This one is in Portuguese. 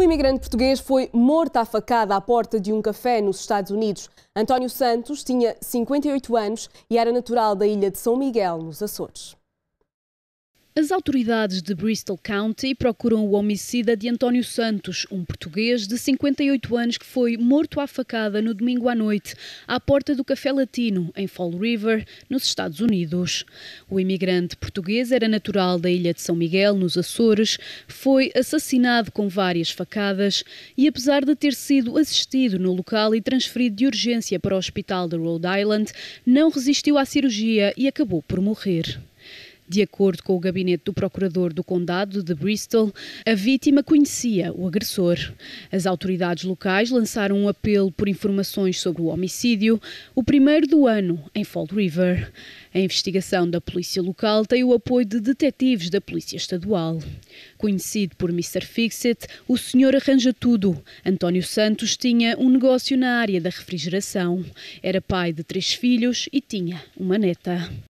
O imigrante português foi morto à facada à porta de um café nos Estados Unidos. António Santos tinha 58 anos e era natural da ilha de São Miguel, nos Açores. As autoridades de Bristol County procuram o homicida de António Santos, um português de 58 anos que foi morto à facada no domingo à noite, à porta do Café Latino, em Fall River, nos Estados Unidos. O imigrante português era natural da ilha de São Miguel, nos Açores, foi assassinado com várias facadas e, apesar de ter sido assistido no local e transferido de urgência para o hospital de Rhode Island, não resistiu à cirurgia e acabou por morrer. De acordo com o gabinete do procurador do condado de Bristol, a vítima conhecia o agressor. As autoridades locais lançaram um apelo por informações sobre o homicídio, o primeiro do ano em Fall River. A investigação da polícia local tem o apoio de detetives da Polícia Estadual. Conhecido por Mr. Fixit, o senhor arranja tudo. António Santos tinha um negócio na área da refrigeração. Era pai de três filhos e tinha uma neta.